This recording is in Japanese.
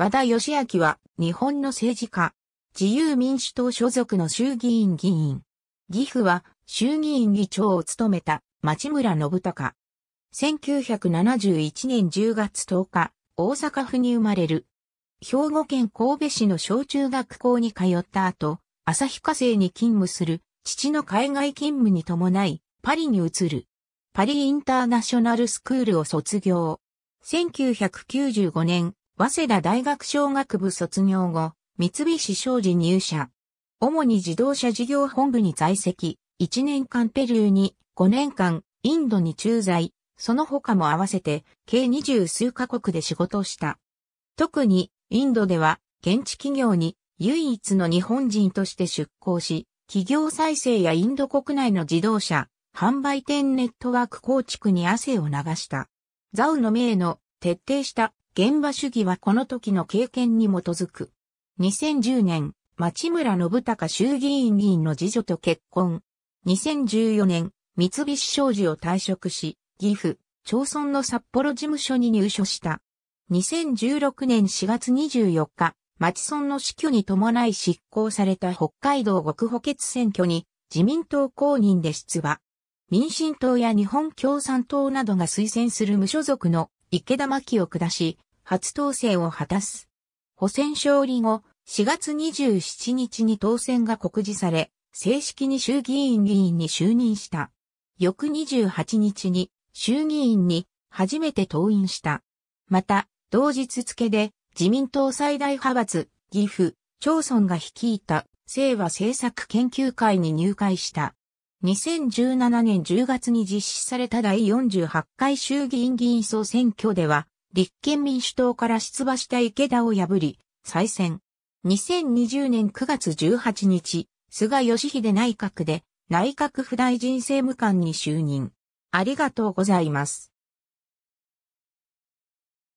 和田義明は日本の政治家、自由民主党所属の衆議院議員。岐阜は衆議院議長を務めた町村信孝。1971年10月10日、大阪府に生まれる。兵庫県神戸市の小中学校に通った後、旭化成に勤務する父の海外勤務に伴い、パリに移る。パリインターナショナルスクールを卒業。1995年、早稲田大学商学部卒業後、三菱商事入社。主に自動車事業本部に在籍、1年間ペルーに、5年間、インドに駐在、その他も合わせて、計20数カ国で仕事をした。特に、インドでは、現地企業に、唯一の日本人として出向し、企業再生やインド国内の自動車、販売店ネットワーク構築に汗を流した。ザウの名の徹底した現場主義はこの時の経験に基づく。2010年、町村信孝衆議院議員の次女と結婚。2014年、三菱商事を退職し、岐阜、町村の札幌事務所に入所した。2016年4月24日、町村の死去に伴い執行された北海道極補欠選挙に自民党公認で出馬。民進党や日本共産党などが推薦する無所属の池田真を下し、初当選を果たす。補選勝利後、4月27日に当選が告示され、正式に衆議院議員に就任した。翌28日に衆議院に初めて登院した。また、同日付で自民党最大派閥、岐阜、町村が率いた清和政策研究会に入会した。2017年10月に実施された第48回衆議院議員総選挙では、立憲民主党から出馬した池田を破り、再選。2020年9月18日、菅義偉内閣で内閣府大臣政務官に就任。ありがとうございます。